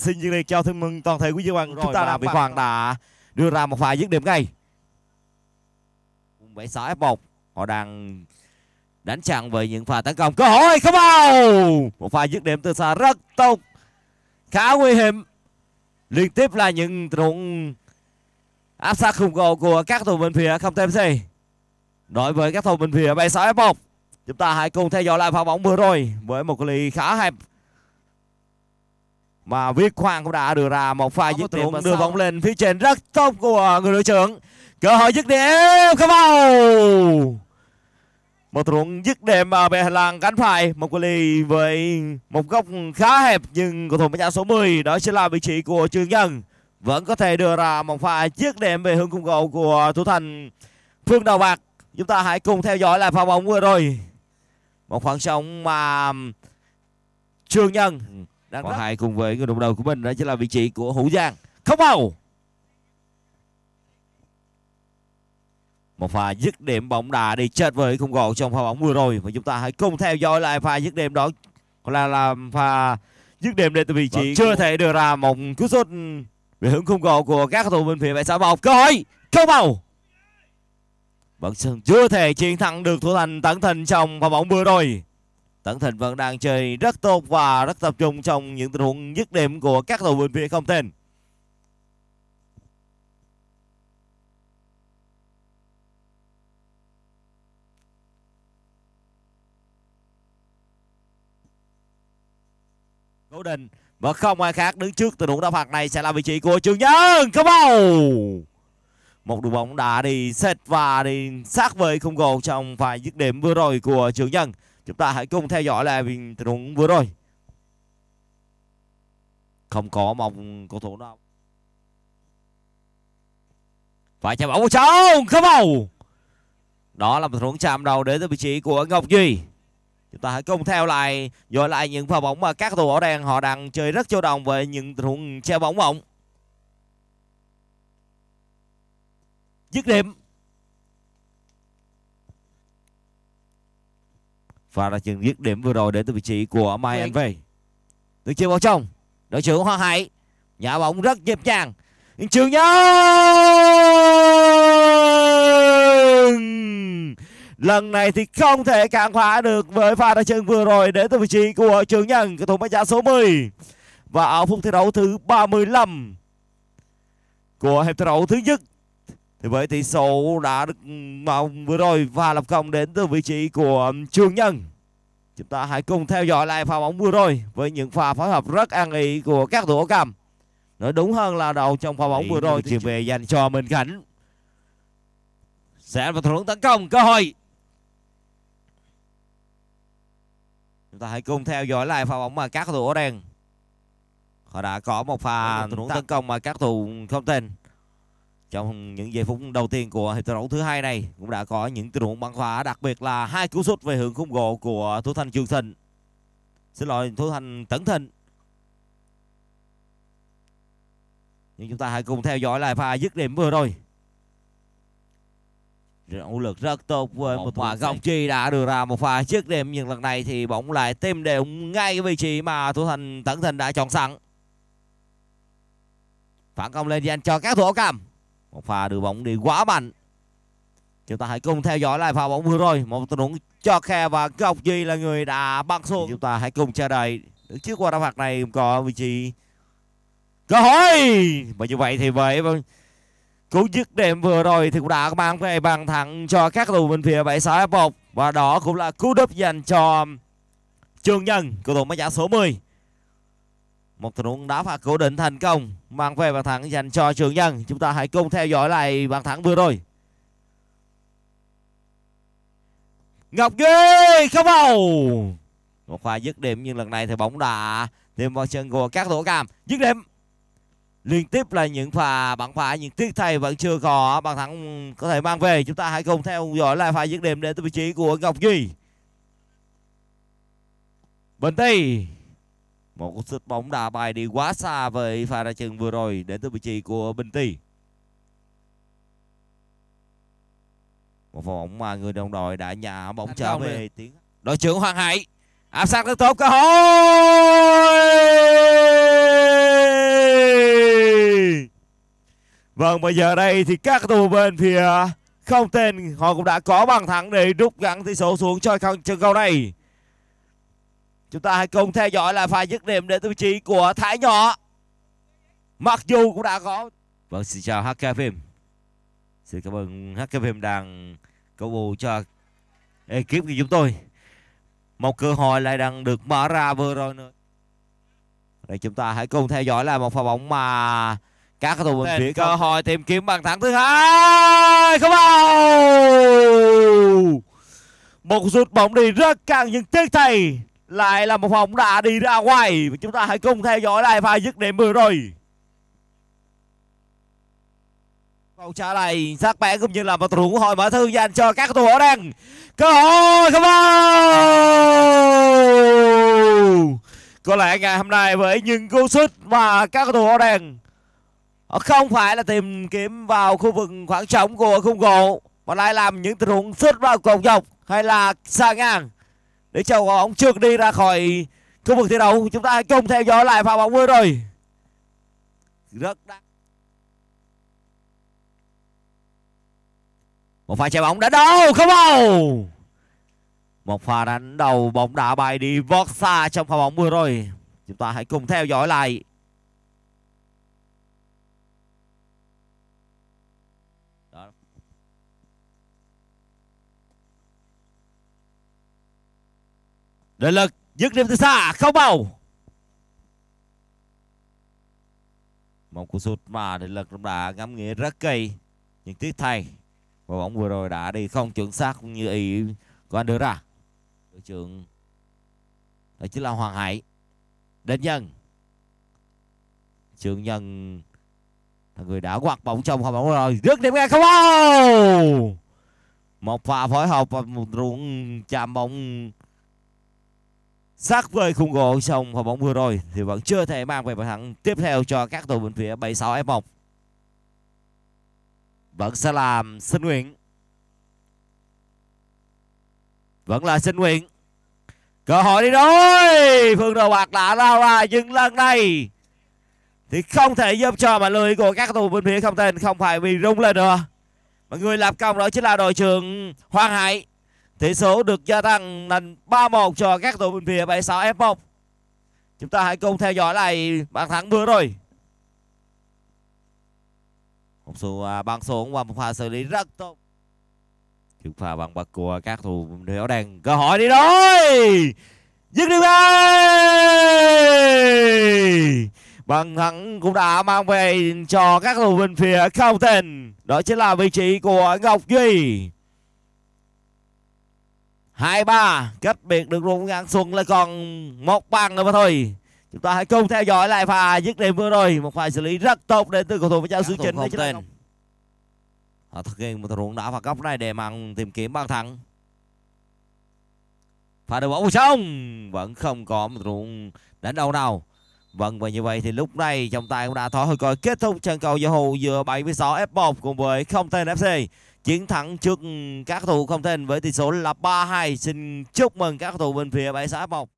xin dương liệt chào thân mừng toàn thể quý vị bạn chúng ta đã bị hoàng đã đưa ra một vài dứt điểm ngay bảy sáu f 1 họ đang đánh chặn về những pha tấn công cơ hội không vào một pha dứt điểm từ xa rất tốt khá nguy hiểm liên tiếp là những trận áp sát khủng cầu của các thủ bên phía không thêm gì đối với các thủ bên phía bảy sáu f 1 chúng ta hãy cùng theo dõi lại pha bóng vừa rồi với một ly khá hẹp và Viết Khoang cũng đã đưa ra một pha dứt điểm đưa bóng lên phía trên rất tốt của người đội trưởng. Cơ hội dứt điểm không vào. Một ruộng dứt điểm ở bên hành cánh phải. Một cự ly với một góc khá hẹp nhưng cầu thủ mệnh áo số 10 đó chính là vị trí của Trương Nhân. Vẫn có thể đưa ra một pha dứt điểm về hướng khung cầu của thủ thành Phương Đào Bạc. Chúng ta hãy cùng theo dõi lại pha bóng vừa rồi. Một khoảng sóng mà Trương Nhân đang có hai cùng với người đồng đầu của mình đó chính là vị trí của Hữu Giang. Không bầu Một pha dứt điểm bóng đá đi chết với khung gọn trong pha bóng vừa rồi và chúng ta hãy cùng theo dõi lại pha dứt điểm đó là làm pha dứt điểm đến từ vị trí vâng, chưa thể đưa ra một cú sút về hướng khung gọn của các cầu thủ bên phía bãi xã bọc cơ hội không vào vẫn chưa thể chiến thắng được thủ thành tấn thành trong pha bóng vừa rồi Tấn Thịnh vẫn đang chơi rất tốt và rất tập trung trong những tình huống dứt điểm của các cầu viên phía không tên. Cố định và không ai khác đứng trước tình huống đá phạt này sẽ là vị trí của Trường Nhân. Có bầu. Một đội bóng đã đi xét và đi sát với khung gồ trong vài dứt điểm vừa rồi của Trường Nhân chúng ta hãy cùng theo dõi lại bình tình huống vừa rồi không có mong cầu thủ nào và chạm bóng của cháu không màu đó là một tình huống chạm đầu đến từ vị trí của ngọc duy chúng ta hãy cùng theo lại dõi lại những pha bóng mà các cầu thủ áo đen họ đang chơi rất chủ động về những tình huống treo bóng bóng dứt điểm Và là chừng dứt điểm vừa rồi đến từ vị trí của Mai Anh Vây. Đường chuyền vào trong. Đội trưởng Hoa Hải. Nhà bóng rất nhịp nhàng. Trường Nhân. Lần này thì không thể cản phá được với pha đá chân vừa rồi đến từ vị trí của Trường Nhân. Cầu thủ mệnh giá số 10. Và ở phút thi đấu thứ 35 của hiệp thi đấu thứ nhất thì với tỷ số đã được mong ừ, vừa rồi và lập công đến từ vị trí của ừ, Trương Nhân chúng ta hãy cùng theo dõi lại pha bóng vừa rồi với những pha phối hợp rất ăn ý của các thủ cầm nói đúng hơn là đầu trong pha bóng vừa rồi thì về dành cho Minh Khánh sẽ và thuận tấn công cơ hội chúng ta hãy cùng theo dõi lại pha bóng mà các thủ đang họ đã có một pha tấn công mà các thủ không tên trong những giây phút đầu tiên của hiệp đấu thứ hai này cũng đã có những tình huống bắn phá đặc biệt là hai cú sút về hướng khung gỗ của thủ thành trường thịnh xin lỗi thủ thành tấn thịnh nhưng chúng ta hãy cùng theo dõi lại pha dứt điểm vừa rồi nỗ lực rất tốt với một, quả pha góc chi đã đưa ra một pha dứt điểm nhưng lần này thì bóng lại tìm đều ngay vị trí mà thủ thành tấn thịnh đã chọn sẵn phản công lên dành cho các thủ cam một pha đưa bóng đi quá mạnh chúng ta hãy cùng theo dõi lại pha bóng vừa rồi một tình huống cho khe và gọc duy là người đã băng xuống chúng ta hãy cùng chờ đợi trước qua đá phạt này có vị trí cơ hội và như vậy thì với cú dứt điểm vừa rồi thì cũng đã mang về bàn thắng cho các cầu bên phía 76 F1 và đó cũng là cú đúp dành cho Trương Nhân cầu thủ mã giá số 10 một tình huống đá phạt cố định thành công mang về bàn thắng dành cho Trường Nhân. Chúng ta hãy cùng theo dõi lại bàn thắng vừa rồi. Ngọc duy không bầu Một pha dứt điểm nhưng lần này thì bóng đã thêm vào chân của các tổ cam. Dứt điểm liên tiếp là những pha bắn phá những tiếc thay vẫn chưa có bàn thắng có thể mang về chúng ta hãy cùng theo dõi lại pha dứt điểm đến vị trí của ngọc duy bình tây một cú sút bóng đá bay đi quá xa với pha ra chân vừa rồi đến từ vị trí của Bình Tì. Một pha bóng mà người đồng đội đã nhả bóng trở về tiếng đội trưởng Hoàng Hải áp sát rất tốt cơ hội. Vâng bây giờ đây thì các cầu bên phía không tên họ cũng đã có bàn thắng để rút ngắn tỷ số xuống cho trận cầu này. Chúng ta hãy cùng theo dõi là pha dứt điểm để tiêu chí của Thái Nhỏ. Mặc dù cũng đã có. Vâng, xin chào HK Phim. Xin cảm ơn HK Phim đang cầu bù cho ekip của chúng tôi. Một cơ hội lại đang được mở ra vừa rồi nữa. Đây chúng ta hãy cùng theo dõi là một pha bóng mà các cầu thủ bên phía cơ hội tìm kiếm bàn thắng thứ hai không vào một rút bóng đi rất càng những tiếc thầy lại là một bóng đã đi ra ngoài chúng ta hãy cùng theo dõi lại pha dứt điểm vừa rồi Cầu trả này sát bẻ cũng như là một thủ hội mở thư dành cho các cầu thủ đen cơ hội không vào có lẽ ngày hôm nay với những cú sút mà các cầu thủ đang không phải là tìm kiếm vào khu vực khoảng trống của khung gỗ mà lại làm những tình huống sút vào cầu dọc hay là xa ngang để chờ có bóng trượt đi ra khỏi khu vực thi đấu chúng ta cùng theo dõi lại pha bóng vừa rồi rất đáng một pha chạy bóng đã đâu không bầu một pha đánh đầu bóng đá bay đi vót xa trong pha bóng vừa rồi chúng ta hãy cùng theo dõi lại Đội lực dứt điểm từ xa không bầu. Một cú sút mà đội lực cũng đã ngắm nghĩa rất kỳ. Nhưng tiếc thay và bóng vừa rồi đã đi không chuẩn xác cũng như ý của anh đưa ra. Đội trưởng đó chính là Hoàng Hải. Đến Nhân. trưởng Nhân là người đã quạt bóng trong không bóng rồi. Dứt điểm ngay không bầu. Một pha phối hợp và một ruộng chạm bóng sát với khung gỗ trong hòa bóng vừa rồi thì vẫn chưa thể mang về bàn thắng tiếp theo cho các đội bên phía 76 F1. Vẫn sẽ làm Sinh Nguyễn. Vẫn là Sinh Nguyễn. Cơ hội đi rồi. Phương Đồ Bạc đã lao ra nhưng lần này thì không thể giúp cho mà lưới của các cầu bên phía không tên không phải bị rung lên nữa. Mọi người lập công đó chính là đội trưởng Hoàng Hải. Tỷ số được gia tăng thành 3-1 cho các đội bên phía 76 F1. Chúng ta hãy cùng theo dõi lại bàn thắng vừa rồi. Một số à, bàn số và một pha xử lý rất tốt. Chúng pha bằng bật của các thủ nếu đèn cơ hội đi rồi. Dứt điểm ngay. Bàn thắng cũng đã mang về cho các cầu bên phía Carlton. Đó chính là vị trí của Ngọc Duy hai ba cách biệt được ruộng ngang xuân là còn một bàn nữa mà thôi chúng ta hãy cùng theo dõi lại pha dứt điểm vừa rồi một pha xử lý rất tốt đến từ cầu thủ với giáo sư chính đấy tên họ thực hiện một tình huống đá vào góc này để mà tìm kiếm bàn thắng pha đầu bóng xong vẫn không có một ruộng đánh đầu nào Vâng và như vậy thì lúc này trong tay cũng đã thó hơi coi kết thúc trận cầu giao hữu giữa 76 F1 cùng với không tên FC chiến thắng trước các thủ không thành với tỷ số là 3-2. Xin chúc mừng các thủ bên phía bãi xã Mộc.